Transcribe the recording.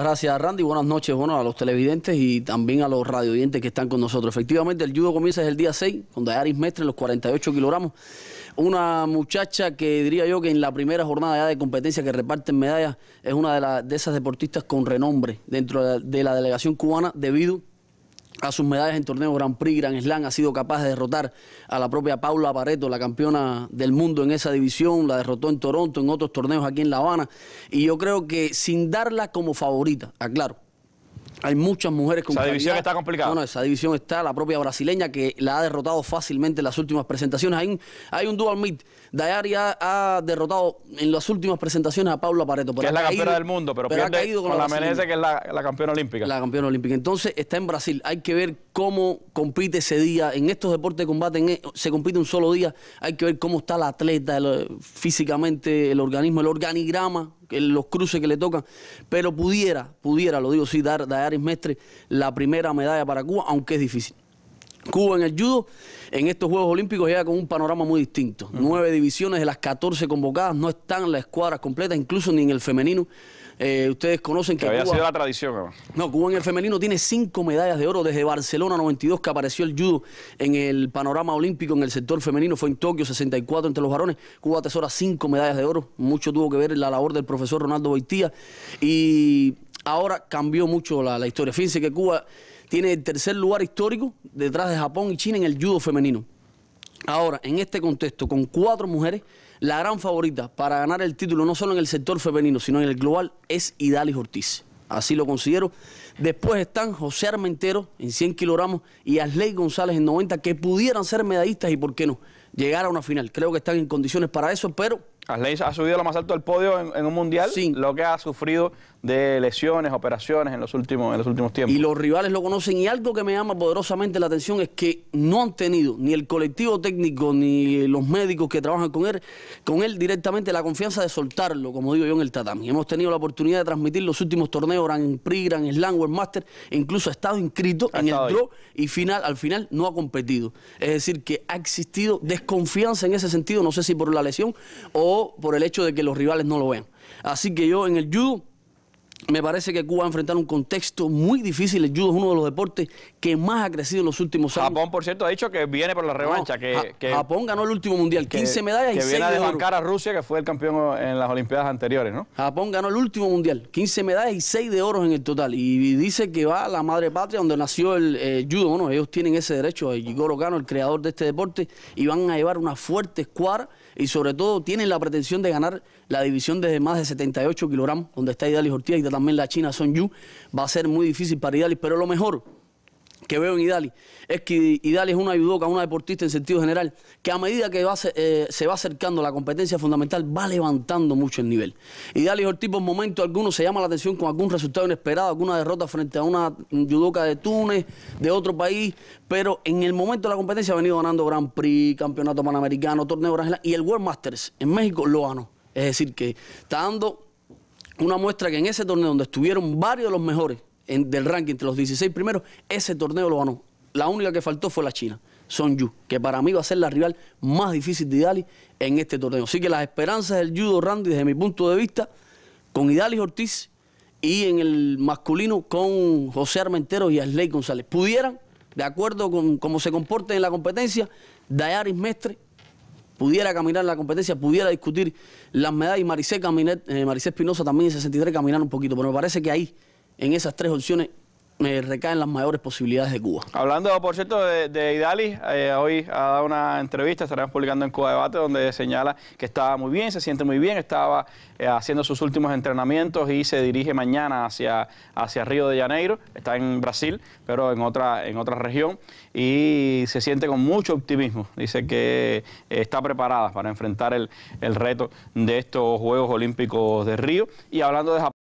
Gracias, Randy. Buenas noches, bueno, a los televidentes y también a los radioyentes que están con nosotros. Efectivamente, el judo comienza el día 6, con Dayaris Mestre los 48 kilogramos. Una muchacha que diría yo que en la primera jornada ya de competencia que reparten medallas es una de, las de esas deportistas con renombre dentro de la, de la delegación cubana debido a sus medallas en torneos Grand Prix, Grand Slam, ha sido capaz de derrotar a la propia Paula Pareto, la campeona del mundo en esa división, la derrotó en Toronto, en otros torneos aquí en La Habana, y yo creo que sin darla como favorita, aclaro, hay muchas mujeres con Esa división está complicada. Bueno, esa división está, la propia brasileña que la ha derrotado fácilmente en las últimas presentaciones. Hay un, hay un dual meet. Dayari ha, derrotado en las últimas presentaciones a Paula Pareto. que es la campeona del mundo, pero, ha caído con, la, merece que es la, la, campeona olímpica. La campeona olímpica. Entonces está en Brasil. Hay que ver cómo compite ese día. En estos deportes de combate e, se compite un solo día. Hay que ver cómo está la atleta físicamente, el organismo, el organigrama los cruces que le tocan, pero pudiera, pudiera, lo digo sí, dar daris Mestre la primera medalla para Cuba, aunque es difícil. Cuba en el judo en estos Juegos Olímpicos llega con un panorama muy distinto. Nueve divisiones de las 14 convocadas no están las escuadras completas, incluso ni en el femenino eh, ustedes conocen que, había sido la tradición. ¿no? Cuba en el femenino tiene cinco medallas de oro desde Barcelona 92 que apareció el judo en el panorama olímpico en el sector femenino. Fue en Tokio 64 entre los varones. Cuba atesora cinco medallas de oro. Mucho tuvo que ver la labor del profesor Ronaldo Boitía y ahora cambió mucho la, la historia. Fíjense que Cuba tiene el tercer lugar histórico detrás de Japón y China en el judo femenino. Ahora, en este contexto, con cuatro mujeres la gran favorita para ganar el título, no solo en el sector femenino, sino en el global, es Idalis Ortiz. Así lo considero. Después están José Armentero en 100 kilogramos y Asley González en 90, que pudieran ser medallistas y, ¿por qué no?, llegar a una final. Creo que están en condiciones para eso, pero ha subido lo más alto del podio en, un mundial, lo que ha sufrido de lesiones, operaciones en los, últimos, en los últimos tiempos. Y los rivales lo conocen. Y algo que me llama poderosamente la atención es que no han tenido ni el colectivo técnico ni los médicos que trabajan con él, con él directamente la confianza de soltarlo, como digo yo, en el tatami. Hemos tenido la oportunidad de transmitir los últimos torneos, Grand Prix, Grand Slam, World Master, e incluso ha estado inscrito en el draw y final, al final no ha competido. Es decir, que ha existido desconfianza en ese sentido, no sé si por la lesión o por el hecho de que los rivales no lo vean. Así que yo en el judo me parece que Cuba va a enfrentar un contexto muy difícil. El judo es uno de los deportes que más ha crecido en los últimos años. Japón, por cierto, ha dicho que viene por la revancha. que, Japón ganó el último mundial, 15 medallas y de Que viene a desbancar a Rusia, que fue el campeón en las Olimpiadas anteriores, ¿no? Japón ganó el último mundial, 15 medallas y 6 de oro en el total. Y, dice que va a la madre patria donde nació el eh, judo. Bueno, ellos tienen ese derecho. Gigoro Cano, el creador de este deporte, y van a llevar una fuerte escuadra y sobre todo tienen la pretensión de ganar la división desde más de 78 kilogramos, donde está Idalis Ortiz y también la China son Yu, va a ser muy difícil para Idali, pero lo mejor que veo en Idali es que Idali es una judoka, una deportista en sentido general, que a medida que eh, se va acercando la competencia fundamental va levantando mucho el nivel. Idali es el tipo en momento alguno se llama la atención con algún resultado inesperado, alguna derrota frente a una judoka de Túnez, de otro país, pero en el momento de la competencia ha venido ganando Grand Prix, Campeonato Panamericano, Torneo Brasil y el World Masters en México lo ganó. Es decir, que está dando una muestra que en ese torneo donde estuvieron varios de los mejores del ranking entre los 16 primeros, ese torneo lo ganó. La única que faltó fue la China, Son Yu, que para mí va a ser la rival más difícil de Idali en este torneo. Así que las esperanzas del judo Randy, desde mi punto de vista, con Idali Ortiz y en el masculino con José Armentero y Asley González. Pudieran, de acuerdo con cómo se comporten en la competencia, Dayaris Mestre pudiera caminar la competencia, pudiera discutir las medallas y Maricé, eh, Maricé Espinosa también en 63 caminar un poquito, pero me parece que ahí, en esas tres opciones, me eh, recaen las mayores posibilidades de Cuba. Hablando, por cierto, de, de eh, hoy ha dado una entrevista, estaremos publicando en Cuba Debate, donde señala que estaba muy bien, se siente muy bien, estaba eh, haciendo sus últimos entrenamientos y se dirige mañana hacia, hacia Río de Janeiro, está en Brasil, pero en otra, en otra región, y se siente con mucho optimismo. Dice que está preparada para enfrentar el, el reto de estos Juegos Olímpicos de Río. Y hablando de Japón,